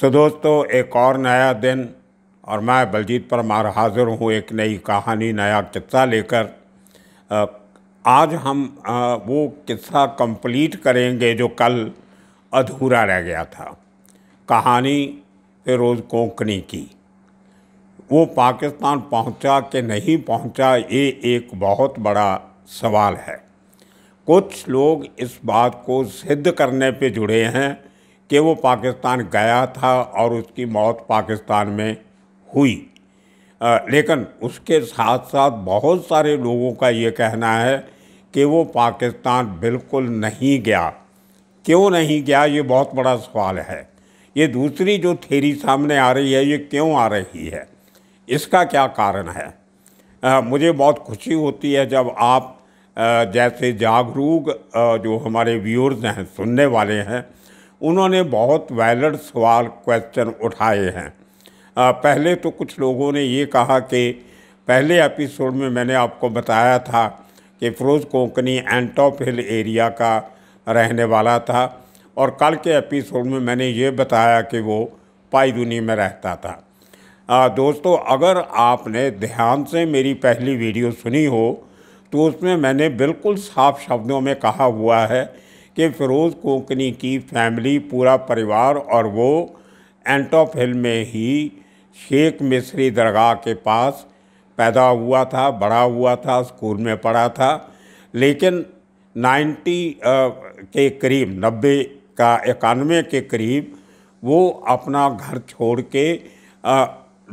सो दोस्तों एक और नया दिन और मैं बलजीत परमार हाजिर हूँ एक नई कहानी नया किस्सा लेकर आज हम वो किस्सा कंप्लीट करेंगे जो कल अधूरा रह गया था कहानी फिरोज़ कोंकणी की वो पाकिस्तान पहुंचा कि नहीं पहुंचा ये एक बहुत बड़ा सवाल है कुछ लोग इस बात को सिद्ध करने पे जुड़े हैं कि वो पाकिस्तान गया था और उसकी मौत पाकिस्तान में हुई लेकिन उसके साथ साथ बहुत सारे लोगों का ये कहना है कि वो पाकिस्तान बिल्कुल नहीं गया क्यों नहीं गया ये बहुत बड़ा सवाल है ये दूसरी जो थेरी सामने आ रही है ये क्यों आ रही है इसका क्या कारण है आ, मुझे बहुत खुशी होती है जब आप आ, जैसे जागरूक जो हमारे व्यूअर्स हैं सुनने वाले हैं उन्होंने बहुत वैलड सवाल क्वेश्चन उठाए हैं आ, पहले तो कुछ लोगों ने ये कहा कि पहले एपिसोड में मैंने आपको बताया था कि फ़िरोज़ कोंकनी एंटॉप हिल एरिया का रहने वाला था और कल के एपिसोड में मैंने ये बताया कि वो पाईदुनी में रहता था आ, दोस्तों अगर आपने ध्यान से मेरी पहली वीडियो सुनी हो तो उसमें मैंने बिल्कुल साफ शब्दों में कहा हुआ है कि फ़िरोज़ कोकनी की फैमिली पूरा परिवार और वो एंटॉप हिल में ही शेख मिस्री दरगाह के पास पैदा हुआ था बड़ा हुआ था स्कूल में पढ़ा था लेकिन 90 के करीब 90 का इक्यानवे के करीब वो अपना घर छोड़ के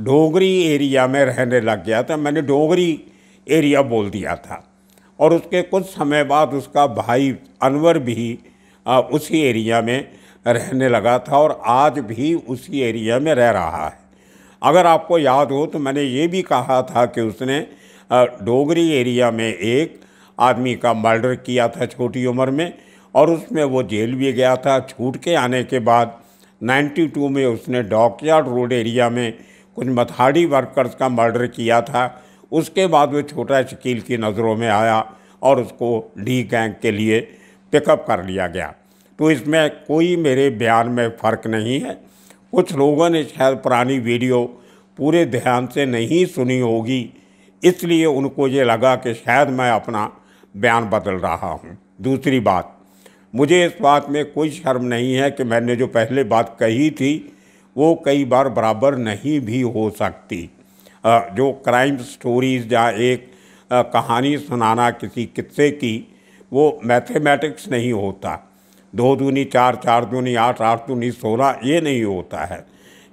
डोगरी एरिया में रहने लग गया था मैंने डोगरी एरिया बोल दिया था और उसके कुछ समय बाद उसका भाई अनवर भी आ, उसी एरिया में रहने लगा था और आज भी उसी एरिया में रह रहा है अगर आपको याद हो तो मैंने ये भी कहा था कि उसने डोगरी एरिया में एक आदमी का मर्डर किया था छोटी उम्र में और उसमें वो जेल भी गया था छूट के आने के बाद 92 में उसने डॉकयार्ड रोड एरिया में कुछ मथाड़ी वर्कर्स का मर्डर किया था उसके बाद वो छोटा शकील की नज़रों में आया और उसको डी गैंग के लिए पिकअप कर लिया गया तो इसमें कोई मेरे बयान में फ़र्क नहीं है कुछ लोगों ने शायद पुरानी वीडियो पूरे ध्यान से नहीं सुनी होगी इसलिए उनको ये लगा कि शायद मैं अपना बयान बदल रहा हूँ दूसरी बात मुझे इस बात में कोई शर्म नहीं है कि मैंने जो पहले बात कही थी वो कई बार बराबर नहीं भी हो सकती जो क्राइम स्टोरीज़ या एक कहानी सुनाना किसी किस्से की वो मैथमेटिक्स नहीं होता दो दूनी चार चार दूनी आठ आठ दूनी सोलह ये नहीं होता है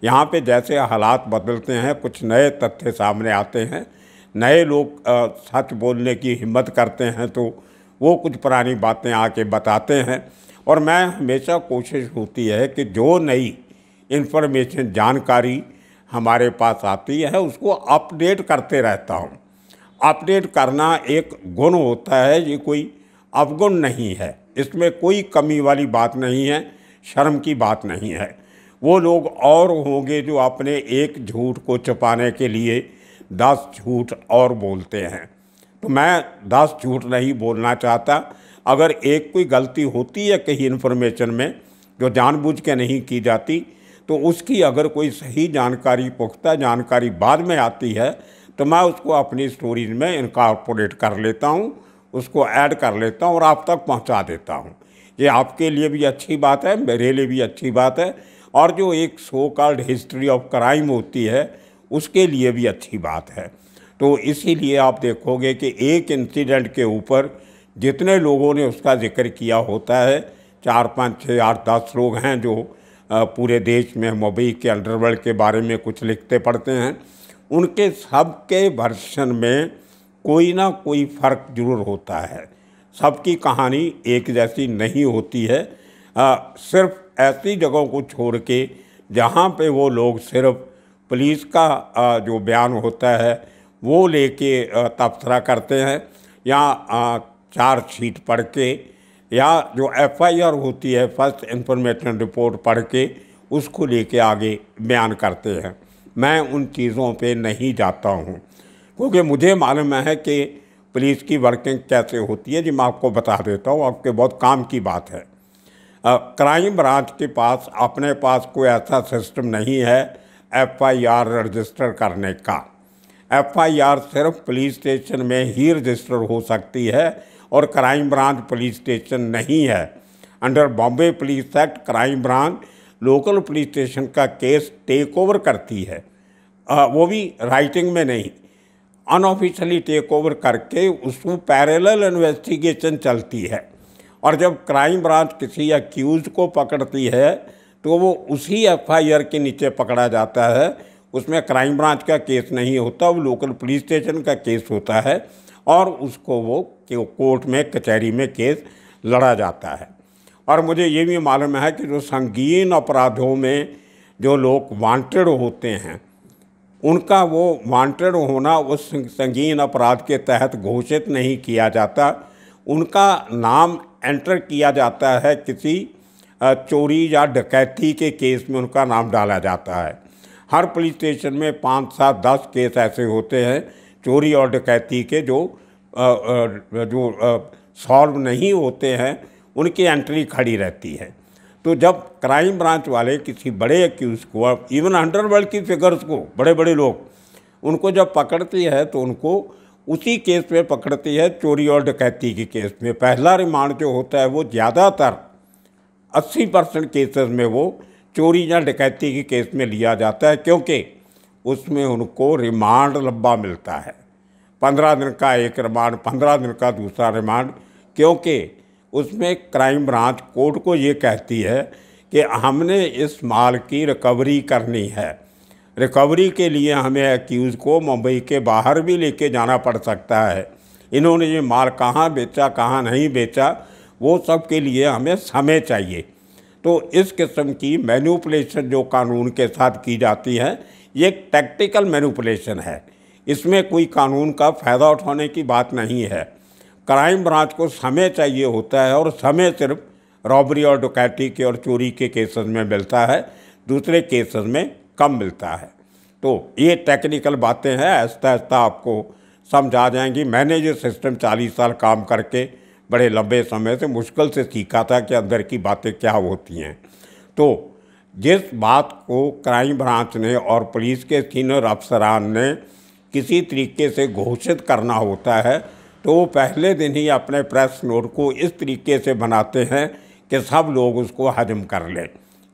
यहाँ पे जैसे हालात बदलते हैं कुछ नए तथ्य सामने आते हैं नए लोग सच बोलने की हिम्मत करते हैं तो वो कुछ पुरानी बातें आके बताते हैं और मैं हमेशा कोशिश होती है कि जो नई इन्फॉर्मेशन जानकारी हमारे पास आती है उसको अपडेट करते रहता हूँ अपडेट करना एक गुण होता है ये कोई अवगुण नहीं है इसमें कोई कमी वाली बात नहीं है शर्म की बात नहीं है वो लोग और होंगे जो अपने एक झूठ को छुपाने के लिए दस झूठ और बोलते हैं तो मैं दस झूठ नहीं बोलना चाहता अगर एक कोई गलती होती है कहीं इन्फॉर्मेशन में जो जानबूझ के नहीं की जाती तो उसकी अगर कोई सही जानकारी पुख्ता जानकारी बाद में आती है तो मैं उसको अपनी स्टोरीज में इनकारपोरेट कर लेता हूँ उसको ऐड कर लेता हूँ और आप तक पहुँचा देता हूँ ये आपके लिए भी अच्छी बात है मेरे लिए भी अच्छी बात है और जो एक so called history of crime होती है उसके लिए भी अच्छी बात है तो इसीलिए आप देखोगे कि एक इंसिडेंट के ऊपर जितने लोगों ने उसका जिक्र किया होता है चार पाँच छः आठ दस लोग हैं जो पूरे देश में मुंबई के अंडरवर्ल्ड के बारे में कुछ लिखते पढ़ते हैं उनके सबके वर्षन में कोई ना कोई फ़र्क जरूर होता है सबकी कहानी एक जैसी नहीं होती है आ, सिर्फ ऐसी जगहों को छोड़ के जहाँ पे वो लोग सिर्फ पुलिस का आ, जो बयान होता है वो लेके तबसरा करते हैं या चार्जशीट पढ़ के या जो एफआईआर होती है फर्स्ट इंफॉर्मेशन रिपोर्ट पढ़ के उसको लेके आगे बयान करते हैं मैं उन चीज़ों पे नहीं जाता हूँ क्योंकि मुझे मालूम है कि पुलिस की वर्किंग कैसे होती है जी मैं आपको बता देता हूँ आपके बहुत काम की बात है क्राइम ब्रांच के पास अपने पास कोई ऐसा सिस्टम नहीं है एफआईआर रजिस्टर करने का एफआईआर सिर्फ पुलिस स्टेशन में ही रजिस्टर हो सकती है और क्राइम ब्रांच पुलिस स्टेशन नहीं है under Bombay police act crime branch local police station का केस टेक ओवर करती है आ, वो भी राइटिंग में नहीं अनऑफिशियली टेक ओवर करके उसमें पैरेलल इन्वेस्टिगेशन चलती है और जब क्राइम ब्रांच किसी एक्यूज को पकड़ती है तो वो उसी एफआईआर के नीचे पकड़ा जाता है उसमें क्राइम ब्रांच का केस नहीं होता वो लोकल पुलिस स्टेशन का केस होता है और उसको वो कि वो कोर्ट में कचहरी में केस लड़ा जाता है और मुझे ये भी मालूम है कि जो संगीन अपराधों में जो लोग वांटेड होते हैं उनका वो वांटेड होना उस संगीन अपराध के तहत घोषित नहीं किया जाता उनका नाम एंटर किया जाता है किसी चोरी या डकैती के केस में उनका नाम डाला जाता है हर पुलिस स्टेशन में पाँच सात दस केस ऐसे होते हैं चोरी और डकैती के जो जो सॉल्व नहीं होते हैं उनकी एंट्री खड़ी रहती है तो जब क्राइम ब्रांच वाले किसी बड़े एक्यूज़ को इवन अंडरवर्ल्ड की फिगर्स को बड़े बड़े लोग उनको जब पकड़ती है तो उनको उसी केस में पकड़ती है चोरी और डकैती के केस में पहला रिमांड जो होता है वो ज़्यादातर 80 परसेंट केसेस में वो चोरी या डकैती के केस में लिया जाता है क्योंकि उसमें उनको रिमांड लंबा मिलता है पंद्रह दिन का एक रिमांड पंद्रह दिन का दूसरा रिमांड क्योंकि उसमें क्राइम ब्रांच कोर्ट को ये कहती है कि हमने इस माल की रिकवरी करनी है रिकवरी के लिए हमें एक्यूज़ को मुंबई के बाहर भी लेके जाना पड़ सकता है इन्होंने ये माल कहाँ बेचा कहाँ नहीं बेचा वो सब के लिए हमें समय चाहिए तो इस किस्म की मैनुपलेशन जो कानून के साथ की जाती है ये एक टैक्टिकल मैनुपलेशन है इसमें कोई कानून का फ़ायदा उठाने की बात नहीं है क्राइम ब्रांच को समय चाहिए होता है और समय सिर्फ रॉबरी और डुकैटी के और चोरी के केसेस में मिलता है दूसरे केसेस में कम मिलता है तो ये टेक्निकल बातें हैं आहिस्ता आहिस्ता आपको समझा जाएंगी मैंने ये सिस्टम चालीस साल काम करके बड़े लंबे समय से मुश्किल से सीखा था कि अंदर की बातें क्या होती हैं तो जिस बात को क्राइम ब्रांच ने और पुलिस के सीनियर अफसरान ने किसी तरीके से घोषित करना होता है तो वो पहले दिन ही अपने प्रेस नोट को इस तरीके से बनाते हैं कि सब लोग उसको हजम कर लें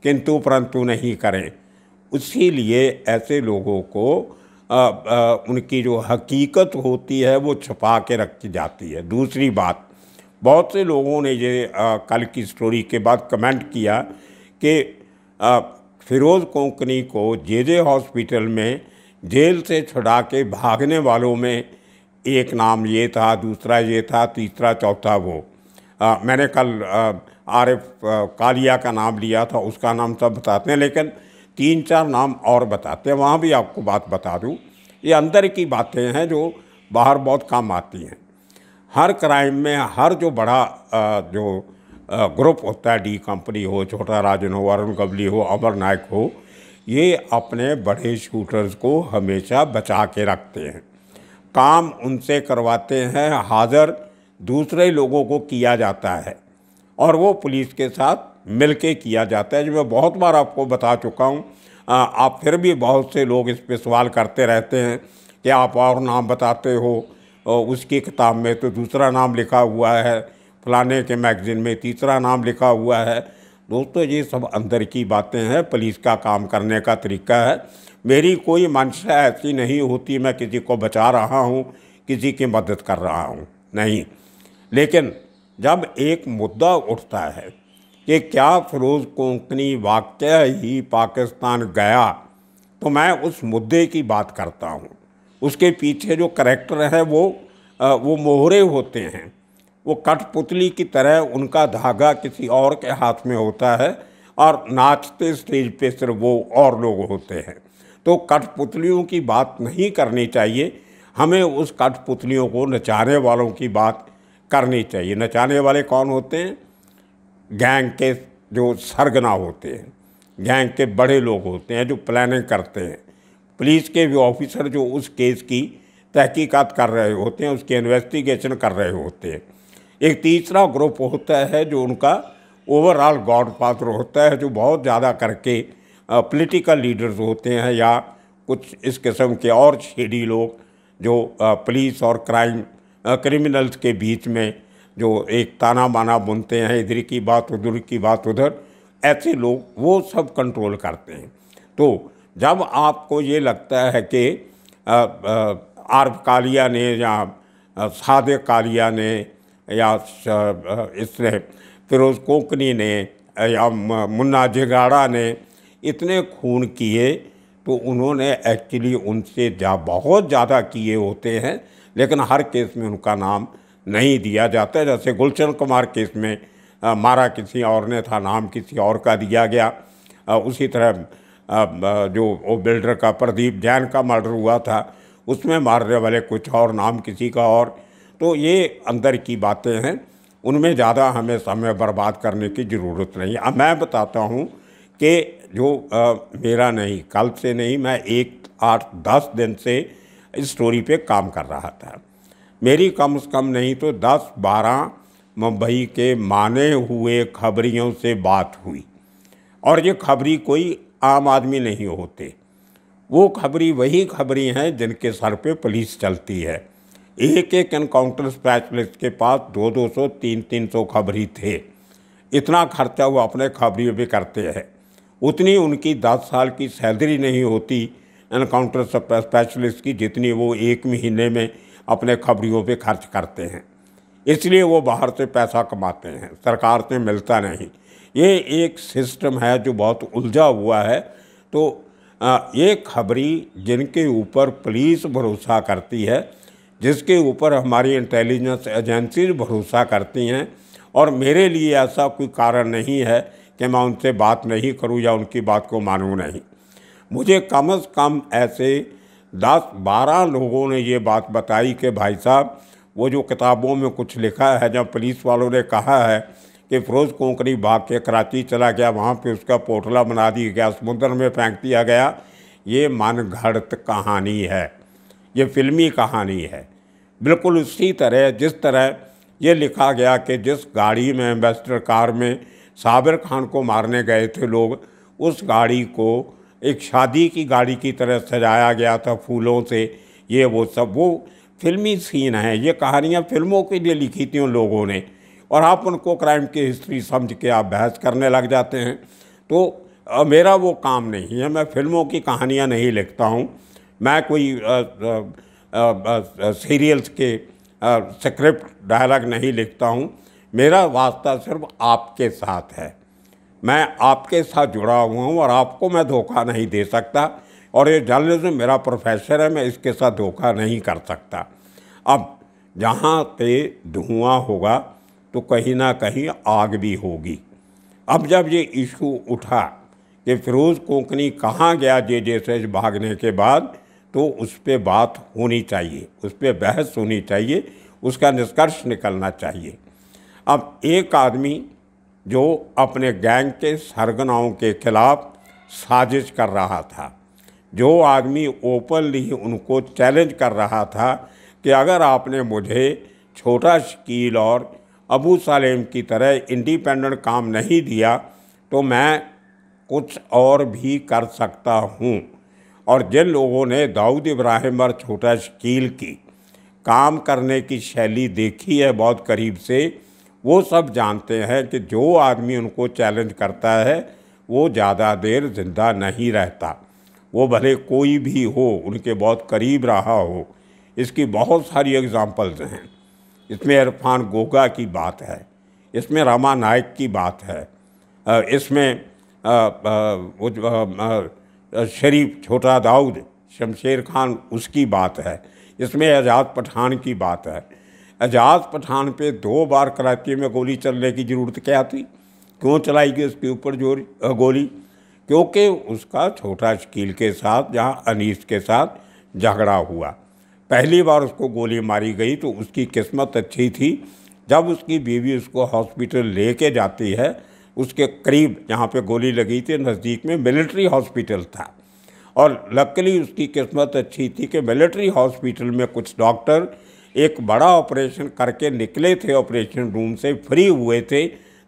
किंतु परंतु नहीं करें लिए ऐसे लोगों को आ, आ, उनकी जो हकीकत होती है वो छुपा के रखी जाती है दूसरी बात बहुत से लोगों ने ये आ, कल की स्टोरी के बाद कमेंट किया कि फ़िरोज़ कोंकनी को जे जे हॉस्पिटल में जेल से छुड़ा के भागने वालों में एक नाम ये था दूसरा ये था तीसरा चौथा वो आ, मैंने कल आरिफ कालिया का नाम लिया था उसका नाम सब बताते हैं लेकिन तीन चार नाम और बताते हैं वहाँ भी आपको बात बता दूँ ये अंदर की बातें हैं जो बाहर बहुत काम आती हैं हर क्राइम में हर जो बड़ा आ, जो ग्रुप होता है डी कंपनी हो छोटा राजन हो अरुण कबली हो अमर नायक हो ये अपने बड़े शूटर्स को हमेशा बचा के रखते हैं काम उनसे करवाते हैं हाज़र दूसरे लोगों को किया जाता है और वो पुलिस के साथ मिल के किया जाता है जो मैं बहुत बार आपको बता चुका हूँ आप फिर भी बहुत से लोग इस पर सवाल करते रहते हैं कि आप और नाम बताते हो उसकी किताब में तो दूसरा नाम लिखा हुआ है फलाने के मैगज़ीन में तीसरा नाम लिखा हुआ है दोस्तों ये सब अंदर की बातें हैं पुलिस का काम करने का तरीका है मेरी कोई मंशा ऐसी नहीं होती मैं किसी को बचा रहा हूँ किसी की मदद कर रहा हूँ नहीं लेकिन जब एक मुद्दा उठता है कि क्या फरोज़ कोंकनी वाक्य ही पाकिस्तान गया तो मैं उस मुद्दे की बात करता हूँ उसके पीछे जो करेक्टर है वो आ, वो मोहरे होते हैं वो कठपुतली की तरह उनका धागा किसी और के हाथ में होता है और नाचते स्टेज पे सिर्फ वो और लोग होते हैं तो कठपुतलियों की बात नहीं करनी चाहिए हमें उस कठपुतलियों को नचाने वालों की बात करनी चाहिए नचाने वाले कौन होते हैं गैंग के जो सरगना होते हैं गैंग के बड़े लोग होते हैं जो प्लानिंग करते हैं पुलिस के भी ऑफिसर जो उस केस की तहकीकात कर रहे होते हैं उसकी इन्वेस्टिगेशन कर रहे होते हैं एक तीसरा ग्रुप होता है जो उनका ओवरऑल गॉड पात्र होता है जो बहुत ज़्यादा करके पॉलिटिकल लीडर्स होते हैं या कुछ इस किस्म के और शेडी लोग जो पुलिस और क्राइम क्रिमिनल्स के बीच में जो एक ताना बाना बुनते हैं इधर की बात उधर की बात उधर ऐसे लोग वो सब कंट्रोल करते हैं तो जब आपको ये लगता है कि आरफ कालिया ने या सादे कालिया ने या इसने फिरोज़ कोकनी ने या मुन्ना जिगाड़ा ने इतने खून किए तो उन्होंने एक्चुअली उनसे जा बहुत ज़्यादा किए होते हैं लेकिन हर केस में उनका नाम नहीं दिया जाता जैसे गुलशन कुमार केस में आ, मारा किसी और ने था नाम किसी और का दिया गया आ, उसी तरह आ, जो वो बिल्डर का प्रदीप जैन का मर्डर हुआ था उसमें मारने वाले कुछ और नाम किसी का और तो ये अंदर की बातें हैं उनमें ज़्यादा हमें समय बर्बाद करने की ज़रूरत नहीं अब मैं बताता हूँ कि जो आ, मेरा नहीं कल से नहीं मैं एक आठ दस दिन से इस स्टोरी पे काम कर रहा था मेरी कम से कम नहीं तो दस बारह मुंबई के माने हुए खबरियों से बात हुई और ये खबरी कोई आम आदमी नहीं होते वो खबरी वही खबरी हैं जिनके सर पे पुलिस चलती है एक एक एनकाउंटर स्पेशलिस्ट के पास दो दो सौ तीन तीन सौ खबरी थे इतना खर्चा वो अपने खबरी भी करते हैं उतनी उनकी दस साल की सैलरी नहीं होती एनकाउंटर स्पेशलिस्ट की जितनी वो एक महीने में अपने खबरियों पे खर्च करते हैं इसलिए वो बाहर से पैसा कमाते हैं सरकार से मिलता नहीं ये एक सिस्टम है जो बहुत उलझा हुआ है तो ये खबरी जिनके ऊपर पुलिस भरोसा करती है जिसके ऊपर हमारी इंटेलिजेंस एजेंसीज भरोसा करती हैं और मेरे लिए ऐसा कोई कारण नहीं है कि मैं उनसे बात नहीं करूं या उनकी बात को मानूं नहीं मुझे कम अज़ कम ऐसे दस बारह लोगों ने ये बात बताई कि भाई साहब वो जो किताबों में कुछ लिखा है जब पुलिस वालों ने कहा है कि फ़िरोज़ कोंकड़ी भाग के कराची चला गया वहाँ पे उसका पोटला बना दिया गया समुद्र में फेंक दिया गया ये मनगढ़ कहानी है ये फिल्मी कहानी है बिल्कुल उसी तरह जिस तरह ये लिखा गया कि जिस गाड़ी में एम्बेसडर कार में साबिर खान को मारने गए थे लोग उस गाड़ी को एक शादी की गाड़ी की तरह सजाया गया था फूलों से ये वो सब वो फिल्मी सीन हैं ये कहानियाँ फिल्मों के लिए लिखी थी उन लोगों ने और आप उनको क्राइम की हिस्ट्री समझ के आप बहस करने लग जाते हैं तो मेरा वो काम नहीं है मैं फिल्मों की कहानियाँ नहीं लिखता हूँ मैं कोई सीरियल्स के स्क्रिप्ट डायलॉग नहीं लिखता हूँ मेरा वास्ता सिर्फ आपके साथ है मैं आपके साथ जुड़ा हुआ हूँ और आपको मैं धोखा नहीं दे सकता और ये जर्नलिज्म मेरा प्रोफेसर है मैं इसके साथ धोखा नहीं कर सकता अब जहाँ पे धुआं होगा तो कहीं ना कहीं आग भी होगी अब जब ये इशू उठा कि फ़िरोज़ कोकनी कहाँ गया जे जे से भागने के बाद तो उस पर बात होनी चाहिए उस पर बहस होनी चाहिए उसका निष्कर्ष निकलना चाहिए अब एक आदमी जो अपने गैंग के सरगनाओं के खिलाफ साजिश कर रहा था जो आदमी ओपनली उनको चैलेंज कर रहा था कि अगर आपने मुझे छोटा शकील और अबू सालेम की तरह इंडिपेंडेंट काम नहीं दिया तो मैं कुछ और भी कर सकता हूँ और जिन लोगों ने दाऊद इब्राहिम और छोटा शकील की काम करने की शैली देखी है बहुत करीब से वो सब जानते हैं कि जो आदमी उनको चैलेंज करता है वो ज़्यादा देर जिंदा नहीं रहता वो भले कोई भी हो उनके बहुत करीब रहा हो इसकी बहुत सारी एग्जाम्पल्स हैं इसमें इरफान गोगा की बात है इसमें रामा नायक की बात है इसमें शरीफ छोटा दाऊद शमशेर खान उसकी बात है इसमें एजाज पठान की बात है एजाज पठान पे दो बार कराची में गोली चलने की ज़रूरत क्या थी क्यों चलाई गई उसके ऊपर जोर गोली क्योंकि उसका छोटा शकील के साथ जहाँ अनीस के साथ झगड़ा हुआ पहली बार उसको गोली मारी गई तो उसकी किस्मत अच्छी थी जब उसकी बीवी उसको हॉस्पिटल ले जाती है उसके करीब जहाँ पे गोली लगी थी नज़दीक में मिलिट्री हॉस्पिटल था और लकली उसकी किस्मत अच्छी थी कि मिलिट्री हॉस्पिटल में कुछ डॉक्टर एक बड़ा ऑपरेशन करके निकले थे ऑपरेशन रूम से फ्री हुए थे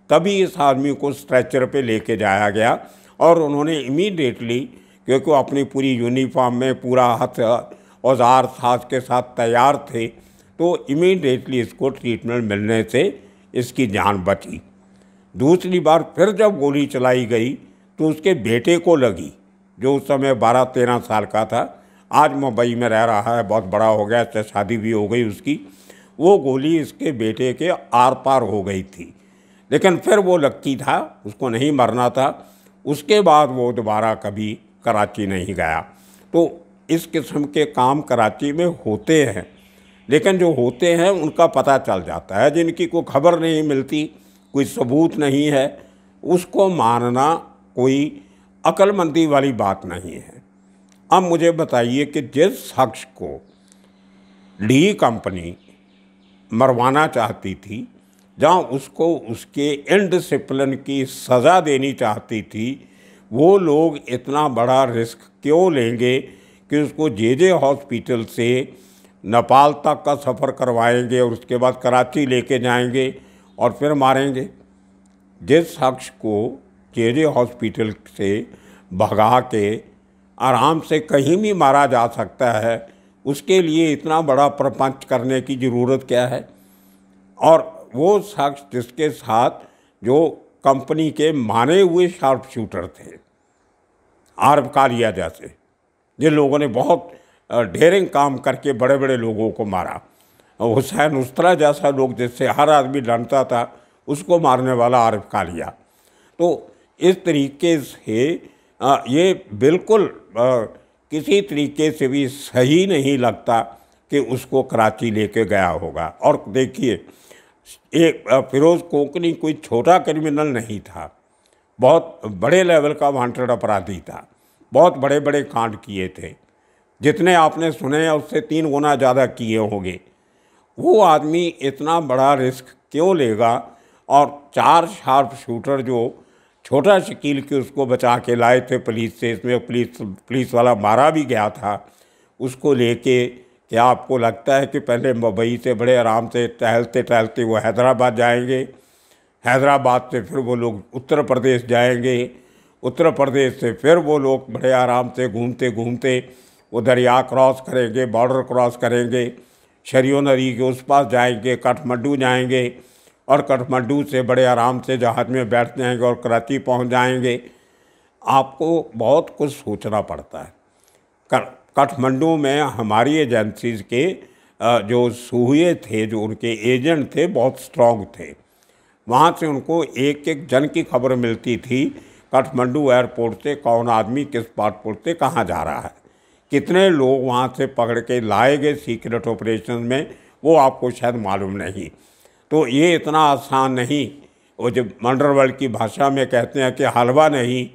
तभी इस आदमी को स्ट्रेचर पे लेके जाया गया और उन्होंने इमीडिएटली क्योंकि वो अपनी पूरी यूनिफॉर्म में पूरा हथ औजार साज के साथ तैयार थे तो इमीडिएटली इसको ट्रीटमेंट मिलने से इसकी जान बची दूसरी बार फिर जब गोली चलाई गई तो उसके बेटे को लगी जो उस समय बारह तेरह साल का था आज मुंबई में रह रहा है बहुत बड़ा हो गया इससे शादी भी हो गई उसकी वो गोली इसके बेटे के आर पार हो गई थी लेकिन फिर वो लगती था उसको नहीं मरना था उसके बाद वो दोबारा कभी कराची नहीं गया तो इस किस्म के काम कराची में होते हैं लेकिन जो होते हैं उनका पता चल जाता है जिनकी कोई खबर नहीं मिलती कोई सबूत नहीं है उसको मानना कोई अक्लमंदी वाली बात नहीं है अब मुझे बताइए कि जिस शख्स को डी कंपनी मरवाना चाहती थी जहाँ उसको उसके इनडिसिप्लिन की सज़ा देनी चाहती थी वो लोग इतना बड़ा रिस्क क्यों लेंगे कि उसको जे जे हॉस्पिटल से नेपाल तक का सफ़र करवाएंगे और उसके बाद कराची लेके जाएंगे और फिर मारेंगे जिस शख्स को जेजे हॉस्पिटल से भगा के आराम से कहीं भी मारा जा सकता है उसके लिए इतना बड़ा प्रपंच करने की ज़रूरत क्या है और वो शख्स जिसके साथ जो कंपनी के माने हुए शार्प शूटर थे आरब कालिया जैसे जिन लोगों ने बहुत डेरिंग काम करके बड़े बड़े लोगों को मारा हुसैन उस्तरा जैसा लोग जिससे हर आदमी डरता था उसको मारने वाला आरफ कालिया तो इस तरीके से ये बिल्कुल किसी तरीके से भी सही नहीं लगता कि उसको कराची लेके गया होगा और देखिए एक फिरोज़ कोकनी कोई छोटा क्रिमिनल नहीं था बहुत बड़े लेवल का वांटेड अपराधी था बहुत बड़े बड़े कांड किए थे जितने आपने सुने हैं उससे तीन गुना ज़्यादा किए होंगे वो आदमी इतना बड़ा रिस्क क्यों लेगा और चार शार्प शूटर जो छोटा शकील के उसको बचा के लाए थे पुलिस से इसमें पुलिस पुलिस वाला मारा भी गया था उसको लेके क्या आपको लगता है कि पहले मुंबई से बड़े आराम से टहलते टहलते वो हैदराबाद जाएंगे हैदराबाद से फिर वो लोग उत्तर प्रदेश जाएंगे उत्तर प्रदेश से फिर वो लोग बड़े आराम से घूमते घूमते वो दरिया क्रॉस करेंगे बॉर्डर क्रॉस करेंगे शरियो नदी के उस पास जाएंगे काठमंडू जाएंगे और काठमंडू से बड़े आराम से जहाज़ में बैठ जाएंगे और कराची पहुंच जाएंगे आपको बहुत कुछ सोचना पड़ता है काठमंडू में हमारी एजेंसीज के जो सूहे थे जो उनके एजेंट थे बहुत स्ट्रॉन्ग थे वहाँ से उनको एक एक जन की खबर मिलती थी काठमंडू एयरपोर्ट से कौन आदमी किस पार्टपोर्ट से कहाँ जा रहा है कितने लोग वहाँ से पकड़ के लाए गए सीक्रेट ऑपरेशन में वो आपको शायद मालूम नहीं तो ये इतना आसान नहीं वो जब मंडरवर्ल्ड की भाषा में कहते हैं कि हलवा नहीं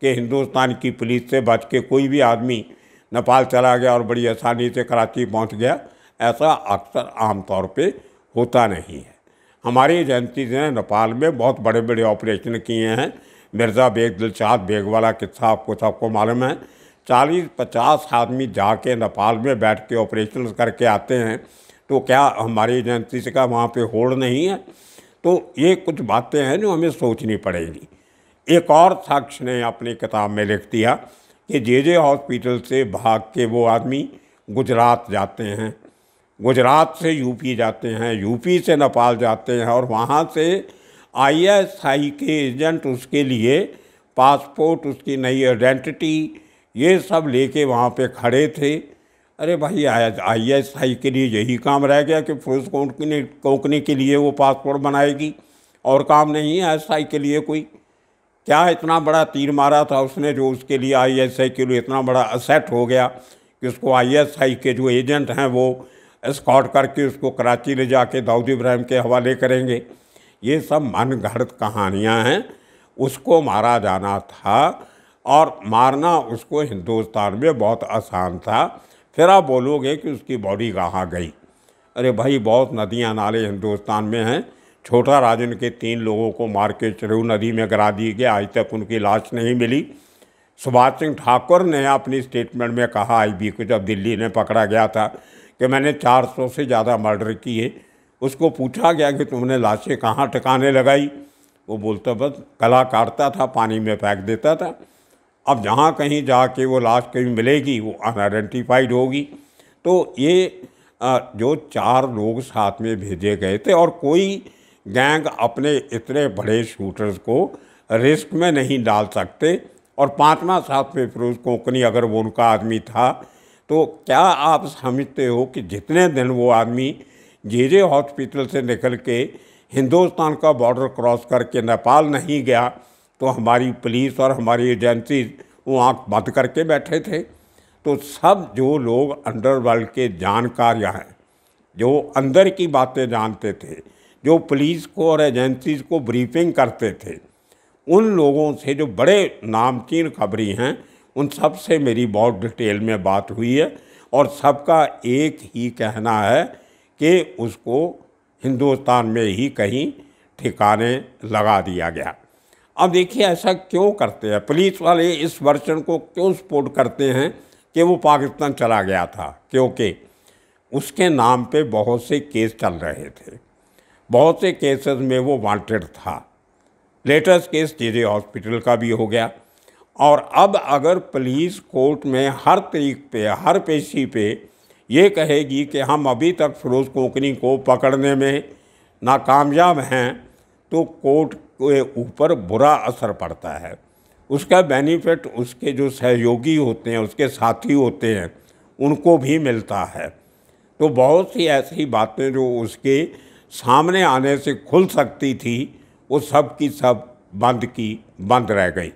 कि हिंदुस्तान की पुलिस से बच के कोई भी आदमी नेपाल चला गया और बड़ी आसानी से कराची पहुंच गया ऐसा अक्सर आमतौर पे होता नहीं है हमारी एजेंसीज ने नेपाल में बहुत बड़े बड़े ऑपरेशन किए हैं मिर्ज़ा बेग दिलचाद बेग वाला किस्सा आपको सबको मालूम है चालीस पचास आदमी जाके नेपाल में बैठ के ऑपरेशन करके आते हैं तो क्या हमारी एजेंसी से का वहाँ पे होड़ नहीं है तो ये कुछ बातें हैं जो हमें सोचनी पड़ेगी एक और साक्ष ने अपनी किताब में लिख दिया कि जे जे हॉस्पिटल से भाग के वो आदमी गुजरात जाते हैं गुजरात से यूपी जाते हैं यूपी से नेपाल जाते हैं और वहाँ से आईएसआई के एजेंट उसके लिए पासपोर्ट उसकी नई आइडेंटिटी ये सब लेके वहाँ पे खड़े थे अरे भाई आई एस आई के लिए यही काम रह गया कि पुरुष कोंकनी कोंकणी के लिए वो पासपोर्ट बनाएगी और काम नहीं है एस आई के लिए कोई क्या इतना बड़ा तीर मारा था उसने जो उसके लिए आई एस आई के लिए इतना बड़ा असेट हो गया कि उसको आई एस आई के जो एजेंट हैं वो स्कॉट करके उसको कराची ले जाके दाऊद इब्राहिम के हवाले करेंगे ये सब मन घड़त कहानियाँ हैं उसको मारा जाना था और मारना उसको हिंदुस्तान में बहुत आसान था फिर आप बोलोगे कि उसकी बॉडी कहाँ गई अरे भाई बहुत नदियाँ नाले हिंदुस्तान में हैं छोटा राजन के तीन लोगों को मार के चरऊ नदी में गिरा दिए गए आज तक उनकी लाश नहीं मिली सुभाष सिंह ठाकुर ने अपनी स्टेटमेंट में कहा आईबी को जब दिल्ली ने पकड़ा गया था कि मैंने 400 से ज़्यादा मर्डर किए उसको पूछा गया कि तुमने लाशें कहाँ टिकाने लगाई वो बोलता बस गला काटता था पानी में फेंक देता था अब जहाँ कहीं जाके वो लाश कहीं मिलेगी वो अनआइडेंटिफाइड होगी तो ये जो चार लोग साथ में भेजे गए थे और कोई गैंग अपने इतने बड़े शूटर्स को रिस्क में नहीं डाल सकते और पांचवा साथ में फिरोज कोंकनी अगर वो उनका आदमी था तो क्या आप समझते हो कि जितने दिन वो आदमी जे जे हॉस्पिटल से निकल के हिंदुस्तान का बॉर्डर क्रॉस करके नेपाल नहीं गया तो हमारी पुलिस और हमारी एजेंसी वो आँख बंद करके बैठे थे तो सब जो लोग अंडरवर्ल्ड के जानकार हैं जो अंदर की बातें जानते थे जो पुलिस को और एजेंसीज को ब्रीफिंग करते थे उन लोगों से जो बड़े नामचीन खबरी हैं उन सब से मेरी बहुत डिटेल में बात हुई है और सबका एक ही कहना है कि उसको हिंदुस्तान में ही कहीं ठिकाने लगा दिया गया अब देखिए ऐसा क्यों करते हैं पुलिस वाले इस वर्षन को क्यों सपोर्ट करते हैं कि वो पाकिस्तान चला गया था क्योंकि उसके नाम पे बहुत से केस चल रहे थे बहुत से केसेस में वो वांटेड था लेटेस्ट केस जे हॉस्पिटल का भी हो गया और अब अगर पुलिस कोर्ट में हर तरीक पे हर पेशी पे ये कहेगी कि हम अभी तक फिरोज़ कोकनी को पकड़ने में नाकामयाब हैं तो कोर्ट के ऊपर बुरा असर पड़ता है उसका बेनिफिट उसके जो सहयोगी होते हैं उसके साथी होते हैं उनको भी मिलता है तो बहुत सी ऐसी बातें जो उसके सामने आने से खुल सकती थी वो सब की सब बंद की बंद रह गई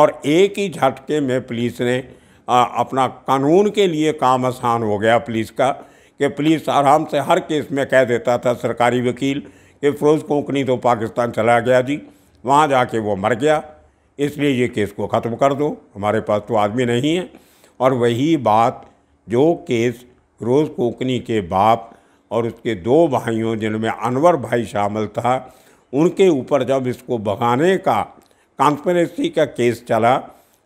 और एक ही झटके में पुलिस ने आ, अपना कानून के लिए काम आसान हो गया पुलिस का कि पुलिस आराम से हर केस में कह देता था सरकारी वकील कि फ़िरोज़ कोंकनी तो पाकिस्तान चला गया जी वहाँ जाके वो मर गया इसलिए ये केस को ख़त्म कर दो हमारे पास तो आदमी नहीं है और वही बात जो केस फिरोज़ कोकनी के बाप और उसके दो भाइयों जिनमें अनवर भाई शामिल था उनके ऊपर जब इसको भगाने का कॉन्स्परेसी का केस चला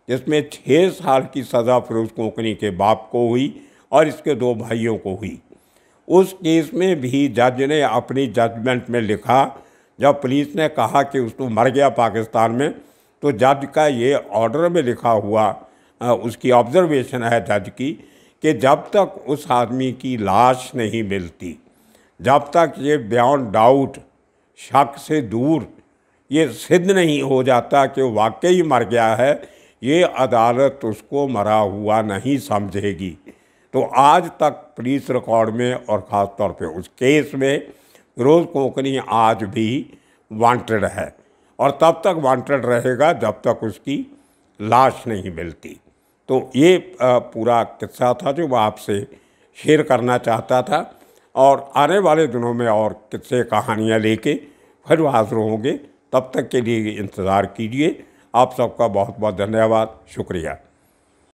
जिसमें छः साल की सज़ा फिरोज़ कोकनी के बाप को हुई और इसके दो भाइयों को हुई उस केस में भी जज ने अपनी जजमेंट में लिखा जब पुलिस ने कहा कि उसको मर गया पाकिस्तान में तो जज का ये ऑर्डर में लिखा हुआ उसकी ऑब्जर्वेशन है जज की कि जब तक उस आदमी की लाश नहीं मिलती जब तक ये बियॉन्ड डाउट शक से दूर ये सिद्ध नहीं हो जाता कि वाकई मर गया है ये अदालत उसको मरा हुआ नहीं समझेगी तो आज तक पुलिस रिकॉर्ड में और ख़ास तौर पे उस केस में रोज़ कोकनी आज भी वांटेड है और तब तक वांटेड रहेगा जब तक उसकी लाश नहीं मिलती तो ये पूरा किस्सा था जो मैं आपसे शेयर करना चाहता था और आने वाले दिनों में और किस्से कहानियाँ लेके फिर हाजिर होंगे तब तक के लिए इंतज़ार कीजिए आप सबका बहुत बहुत धन्यवाद शुक्रिया